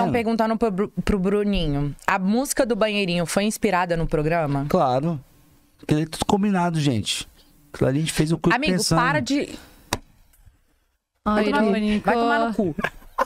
então, é. perguntando pro, pro Bruninho. A música do banheirinho foi inspirada no programa? Claro. Aquilo é tudo combinado, gente. Aquilo ali a gente fez o curso Amigo, pensando. para de... Ai, vai, tomar, vai tomar no cu.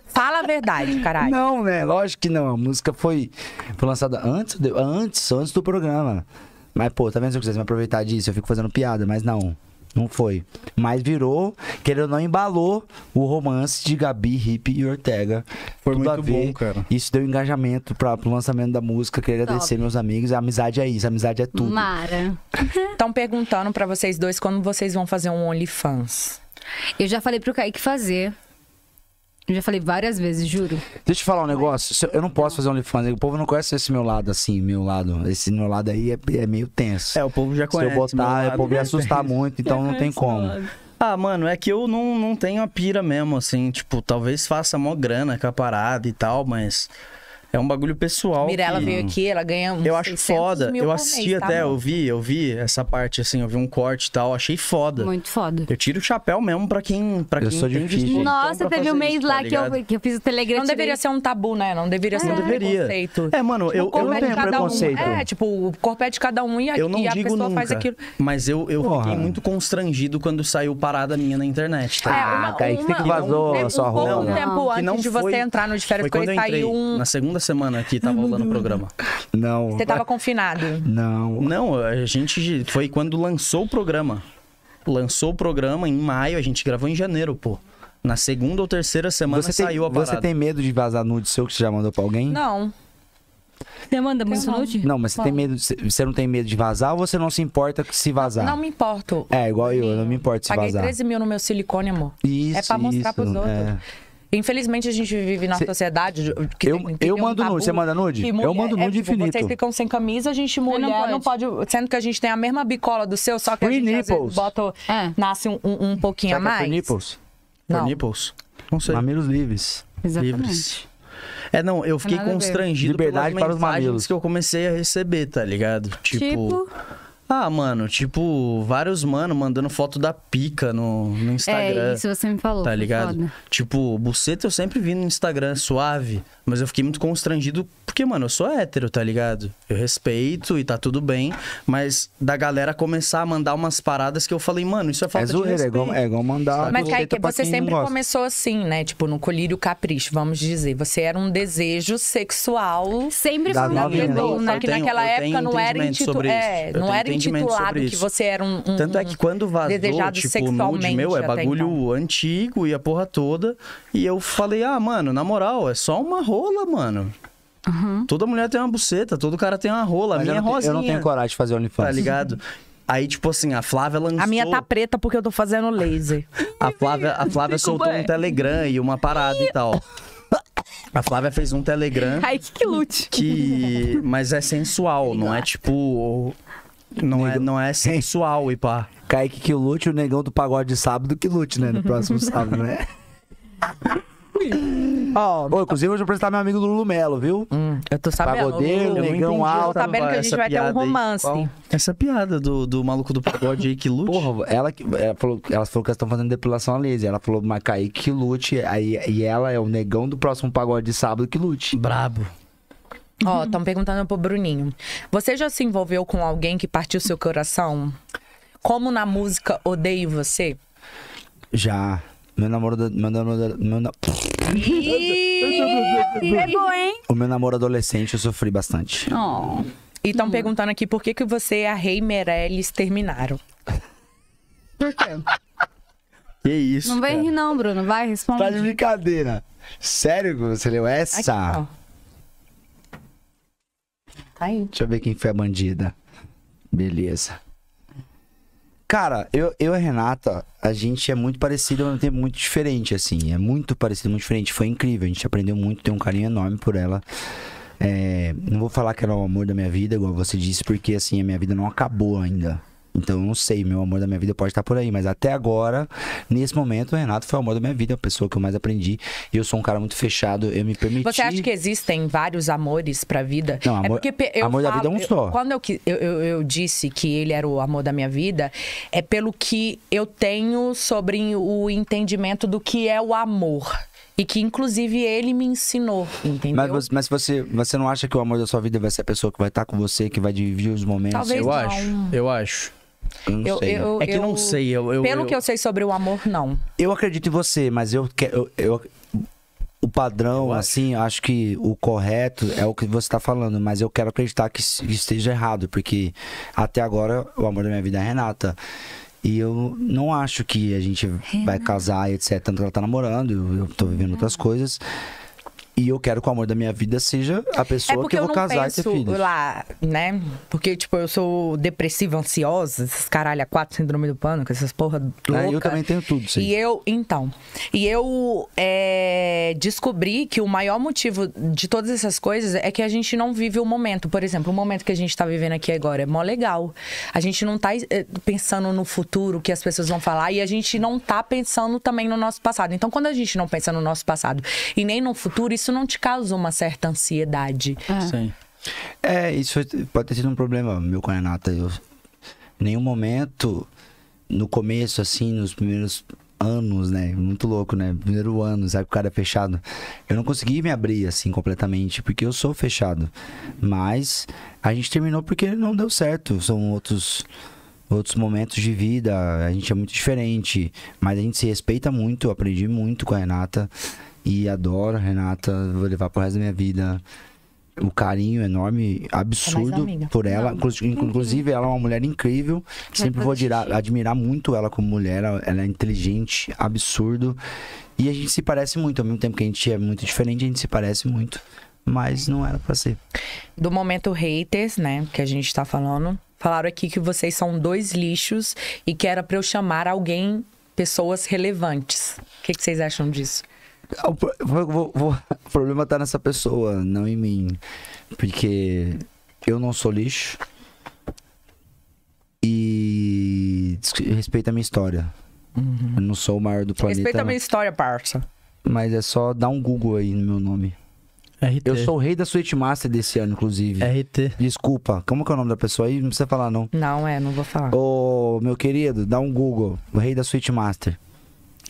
Fala a verdade, caralho. Não, né? Lógico que não. A música foi, foi lançada antes, antes, antes do programa. Mas, pô, tá vendo se eu quisesse me aproveitar disso? Eu fico fazendo piada, mas não. Não foi. Mas virou, querendo ou não, embalou o romance de Gabi, Hip e Ortega. Foi Tudo muito bom, cara. Isso deu engajamento para pro lançamento da música. Queria Top. agradecer meus amigos. A amizade é isso, a amizade é tudo. Mara. Estão perguntando para vocês dois quando vocês vão fazer um OnlyFans. Eu já falei pro Kaique fazer. Eu já falei várias vezes, juro. Deixa eu te falar um negócio. Eu não posso fazer OnlyFans. Né? O povo não conhece esse meu lado, assim, meu lado. Esse meu lado aí é, é meio tenso. É, o povo já conhece. Se eu botar, é, o povo é ia assustar muito, então não tem como. Ah, mano, é que eu não, não tenho a pira mesmo, assim. Tipo, talvez faça mó grana com a parada e tal, mas. É um bagulho pessoal. Mirella que... veio aqui, ela ganha Eu acho foda. eu assisti mês, tá até, tá eu vi, eu vi essa parte assim, eu vi um corte e tal, achei foda. Muito foda. Eu tiro o chapéu mesmo pra quem, pra eu quem sou difícil. Nossa, então, teve um mês isso, lá tá que, eu, que eu fiz o Telegram. Não deveria ser um tabu, né? Não deveria é. ser um deveria. preconceito. É, mano, tipo, eu, eu não é tenho preconceito. Um. É, tipo, o corpo é de cada um e a, eu não e digo a pessoa nunca, faz aquilo. Mas eu, eu fiquei muito constrangido quando saiu parada minha na internet. Tá? É, ah, cara, que vazou a sua roupa. Um tempo antes de você entrar no de férias, quando saiu um... Na segunda semana que tava rolando o programa? Não. Você tava confinado? Não. Não, a gente foi quando lançou o programa. Lançou o programa em maio, a gente gravou em janeiro, pô. Na segunda ou terceira semana você saiu tem, a parada. Você tem medo de vazar nude seu que você já mandou pra alguém? Não. Você manda muito nude? Não, mas você Bom. tem medo. De, você não tem medo de vazar ou você não se importa que se vazar? Não me importo. É, igual eu, eu não me importo se Paguei vazar. Paguei 13 mil no meu silicone, amor. Isso. É pra mostrar isso, pros é. outros. É. Infelizmente, a gente vive na sociedade que Eu, tem- eu um mando tabu nude. Você manda nude? mulher- eu mando é, nude é, infinito. Vocês ficam sem camisa, a gente mulher não pode. não pode. Sendo que a gente tem a mesma bicola do seu, só que Free a gente às vezes nipples. bota. É. Nasce um, um, um pouquinho Será a é mais. por nipples? Por Não. nipples? Não sei. Mamilos livres. Exatamente. Livres. É, não, eu fiquei nada constrangido Liberdade para os mensagens mamilos. que eu comecei a receber, tá ligado? Tipo, Tipo, ah, mano, tipo, vários mano mandando foto da pica no, no é, Instagram. É, isso você me falou. Tá ligado? Foda. Tipo, buceta eu sempre vi no Instagram, suave. Mas eu fiquei muito constrangido, porque, mano, eu sou hétero, tá ligado? Eu respeito e tá tudo bem. Mas da galera começar a mandar umas paradas que eu falei, mano, isso é falta é zoeira, de respeito. É igual, é igual mandar Mas, Kaique, você sempre começou assim, né? Tipo, no colírio capricho, vamos dizer. Você era um desejo sexual. Sempre foi um né? Só que naquela época não era intitulado. É, não era entendimento sobre isso. que você era um, um Tanto é que quando vazou, tipo, nude meu, é então. bagulho então. antigo e a porra toda. E eu falei, ah, mano, na moral, é só uma rola, mano. Uhum. Toda mulher tem uma buceta, todo cara tem uma rola. a minha é rosinha. Eu não tenho coragem de fazer OnlyFans. Tá ligado? Aí, tipo assim, a Flávia lançou. A minha tá preta porque eu tô fazendo laser. a Flávia, a Flávia soltou um Telegram e uma parada e tal. A Flávia fez um Telegram. Ai, que, que lute. Que. Mas é sensual, não é tipo não, é, não é sensual, Ipá. Kaique que lute, o negão do pagode de sábado que lute, né? No próximo sábado, né? Ó, inclusive, hoje eu vou apresentar meu amigo do Lulu Melo, viu? Hum, eu tô sabendo. Pagodeiro, negão alto. Tá sabendo que a gente vai ter um romance. Aí, essa piada do, do maluco do pagode aí que lute. Porra, ela, ela falou, elas falou que elas estão fazendo depilação a laser. Ela falou, mas Kaique que lute. Aí, e ela é o negão do próximo pagode de sábado que lute. Brabo. Ó, estão perguntando pro Bruninho. Você já se envolveu com alguém que partiu seu coração? Como na música Odeio Você? Já. Meu namoro. Meu namoro. Meu namoro... é bom, hein? O meu namoro adolescente eu sofri bastante. Oh. E estão hum. perguntando aqui por que, que você e a Rei Meirelles terminaram. Por quê? Que isso? Não vem rir, não, Bruno. Vai, responde. Tá de brincadeira. Sério que você leu essa? Aqui, ó. Aí. Deixa eu ver quem foi a bandida. Beleza. Cara, eu, eu e a Renata, a gente é muito parecido, mas tem é muito diferente, assim. É muito parecido, muito diferente. Foi incrível, a gente aprendeu muito, tem um carinho enorme por ela. É, não vou falar que ela é o amor da minha vida, igual você disse, porque, assim, a minha vida não acabou ainda. Então eu não sei, meu amor da minha vida pode estar por aí, mas até agora, nesse momento, o Renato foi o amor da minha vida, a pessoa que eu mais aprendi. E eu sou um cara muito fechado, eu me permiti. Você acha que existem vários amores pra vida? Não, é amor, é porque eu amor falo, da vida é um só. Eu, quando eu, eu, eu disse que ele era o amor da minha vida, é pelo que eu tenho sobre o entendimento do que é o amor. E que, inclusive, ele me ensinou, entendeu? Mas, mas você, você não acha que o amor da sua vida vai ser a pessoa que vai estar com você, que vai dividir os momentos? Talvez eu não. acho, eu acho. Eu eu, né? Eu, é que eu, não sei. Eu, pelo que eu sei sobre o amor, não. Eu acredito em você, mas eu quero. Eu, o padrão, acho. assim, acho que o correto é o que você está falando, mas eu quero acreditar que esteja errado, porque até agora o amor da minha vida é a Renata. E eu não acho que a gente Renata. vai casar, etc. Tanto que ela tá namorando, eu tô vivendo outras uhum. coisas. E eu quero que o amor da minha vida seja a é pessoa é que eu vou eu casar e ter filhos. lá, né? Porque, tipo, eu sou depressiva, ansiosa, esses caralho, a quatro síndrome do pânico, essas porra louca. É, eu também tenho tudo, sim. E eu, então, e eu é, descobri que o maior motivo de todas essas coisas é que a gente não vive o momento. Por exemplo, o momento que a gente tá vivendo aqui agora é mó legal. A gente não tá eh, pensando no futuro, que as pessoas vão falar, e a gente não tá pensando também no nosso passado. Então, quando a gente não pensa no nosso passado e nem no futuro, isso isso não te causa uma certa ansiedade. É. Sim. É, isso pode ter sido um problema meu com a Renata. Eu, nenhum momento, no começo, assim, nos primeiros anos, né? Muito louco, né? Primeiro ano, sabe? O cara é fechado. Eu não consegui me abrir, assim, completamente, porque eu sou fechado. Mas a gente terminou porque não deu certo. São outros outros momentos de vida, a gente é muito diferente, mas a gente se respeita muito, aprendi muito com a Renata. E adoro a Renata, vou levar pro resto da minha vida. O carinho enorme, absurdo é por ela. Não. Inclusive, ela é uma mulher incrível. Que Sempre vou admirar, admirar muito ela como mulher. Ela é inteligente, absurdo. E a gente se parece muito. Ao mesmo tempo que a gente é muito diferente, a gente se parece muito. Mas não era pra ser. Do momento haters, né? Que a gente tá falando. Falaram aqui que vocês são dois lixos e que era pra eu chamar alguém, pessoas relevantes. O que, que vocês acham disso? Ah, o, problema tá nessa pessoa, não em mim. Porque eu não sou lixo. E respeita a minha história. Uhum. Eu não sou o maior do planeta. Respeita a minha história, parça. Mas é só dar um Google aí no meu nome. RT. Eu sou o rei da Suite Master desse ano, inclusive. RT. Desculpa, como que é o nome da pessoa aí? Não precisa falar, não. Não, é, não vou falar. Ô, meu querido, dá um Google. O rei da Suite Master.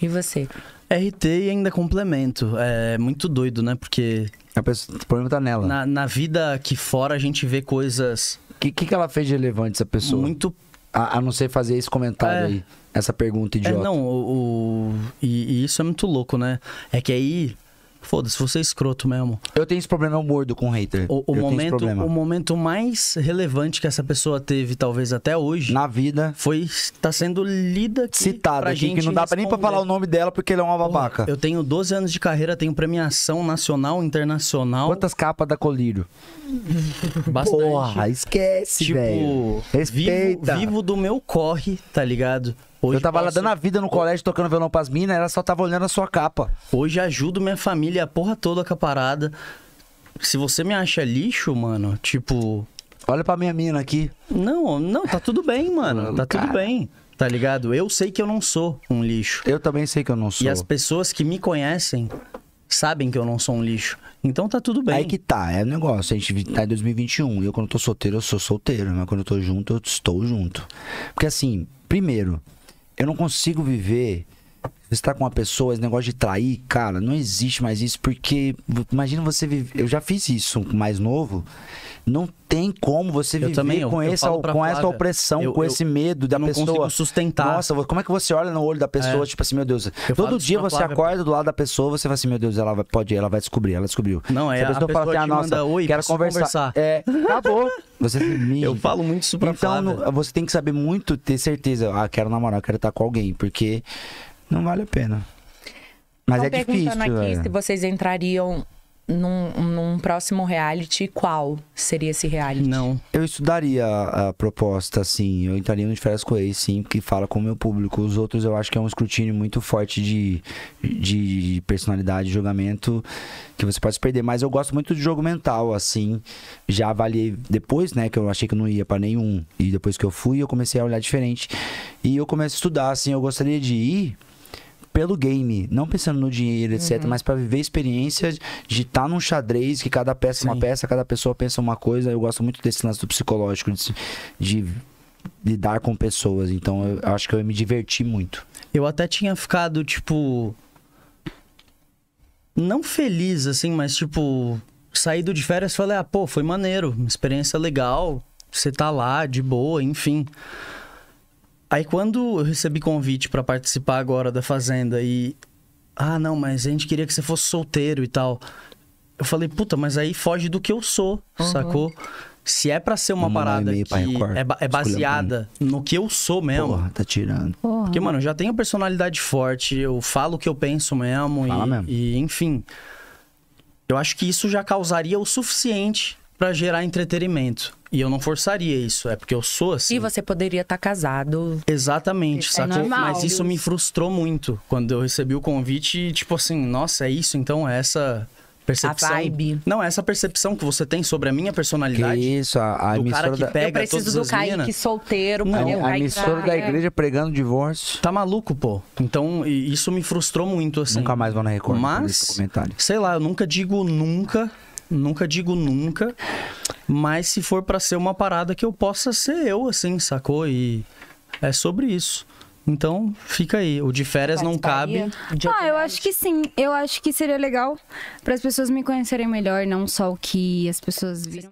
E você? RT e ainda complemento. É muito doido, né? Porque. Pessoa, o problema tá nela. Na, na, vida aqui fora a gente vê coisas. O que, que, que ela fez de relevante, essa pessoa? Muito a, a, não ser fazer esse comentário é, aí, essa pergunta é, idiota. É, não, o, o e, e, isso é muito louco, né? É que aí Foda-se, você é escroto mesmo. Eu tenho esse problema, eu mordo com hater. O, o momento, o momento mais relevante que essa pessoa teve, talvez até hoje. Na vida. Foi estar tá sendo lida aqui. Citada aqui, gente que não dá responder. nem pra falar o nome dela porque ele é uma babaca. eu tenho 12 anos de carreira, tenho premiação nacional, internacional. Quantas capas da Colírio? Bastante. Porra, esquece, tipo, velho. Respeita. Vivo, vivo do meu corre, tá ligado? Hoje eu tava posso... lá dando a vida no colégio, tocando violão pras minas, ela só tava olhando a sua capa. Hoje ajudo minha família, a porra toda com a parada. Se você me acha lixo, mano, tipo. Olha pra minha mina aqui. Não, não, tá tudo bem, mano. tá Cara. tudo bem. Tá ligado? Eu sei que eu não sou um lixo. Eu também sei que eu não sou. E as pessoas que me conhecem sabem que eu não sou um lixo. Então tá tudo bem. Aí que tá, é o negócio. A gente tá em 2021. Eu, quando tô solteiro, eu sou solteiro. Mas quando eu tô junto, eu estou junto. Porque assim, primeiro, eu não consigo viver você tá com uma pessoa, esse negócio de trair, cara, não existe mais isso, porque imagina você viver. Eu já fiz isso mais novo. Não tem como você viver também, com, eu, essa, com Flávia, essa opressão, eu, com esse medo da não pessoa. Consigo sustentar. Nossa, como é que você olha no olho da pessoa, é. tipo assim, meu Deus. todo dia você Flávia, acorda do lado da pessoa, você fala assim, meu Deus, ela vai, pode, ela vai descobrir, ela descobriu. Não, é a, pessoa, a pessoa fala assim, ah, nossa, manda, quero conversar. conversar. É, acabou. Você me... Eu falo muito isso pra Então, Flávia. você tem que saber muito, ter certeza. Ah, quero namorar, quero estar com alguém, porque não vale a pena. Mas Estão é perguntando difícil. aqui é. se vocês entrariam num, num, próximo reality, qual seria esse reality? Não. Eu estudaria a, proposta, sim. Eu entraria no de férias com ex, sim, porque fala com o meu público. Os outros eu acho que é um escrutínio muito forte de, de personalidade, de julgamento, que você pode se perder. Mas eu gosto muito de jogo mental, assim. Já avaliei depois, né, que eu achei que não ia para nenhum. E depois que eu fui, eu comecei a olhar diferente. E eu comecei a estudar, assim. Eu gostaria de ir pelo game, não pensando no dinheiro, etc, uhum. mas para viver experiência de estar tá num xadrez que cada peça é uma peça, cada pessoa pensa uma coisa. Eu gosto muito desse lance do psicológico de, de lidar com pessoas, então eu acho que eu me diverti muito. Eu até tinha ficado tipo não feliz assim, mas tipo saído de férias, falei: "Ah, pô, foi maneiro, uma experiência legal, você tá lá de boa, enfim". Aí quando eu recebi convite para participar agora da Fazenda e. Ah, não, mas a gente queria que você fosse solteiro e tal. Eu falei, puta, mas aí foge do que eu sou, uhum. sacou? Se é para ser uma parada que é, ba é, baseada no que eu sou mesmo. Porra, tá tirando. Porra. Porque, mano, eu já tenho personalidade forte, eu falo o que eu penso mesmo. Fala e, mesmo. e, enfim. Eu acho que isso já causaria o suficiente para gerar entretenimento. E eu não forçaria isso, é porque eu sou assim. E você poderia estar tá casado. Exatamente, é sacou? Mas isso me frustrou muito quando eu recebi o convite, tipo assim, nossa, é isso, então é essa percepção. A vibe. Não, é essa percepção que você tem sobre a minha personalidade. Que isso, a, a do cara que pega da... Eu preciso todas do Kaique solteiro. Não, a emissora da é. igreja pregando divórcio. Tá maluco, pô. Então, isso me frustrou muito, assim. Nunca mais vou na Record. Mas, sei lá, eu nunca digo nunca nunca digo nunca, mas se for para ser uma parada que eu possa ser eu, assim, sacou? E é sobre isso. Então, fica aí. O de férias não cabe. Ah, eu acho que sim. Eu acho que seria legal para as pessoas me conhecerem melhor, não só o que as pessoas viram.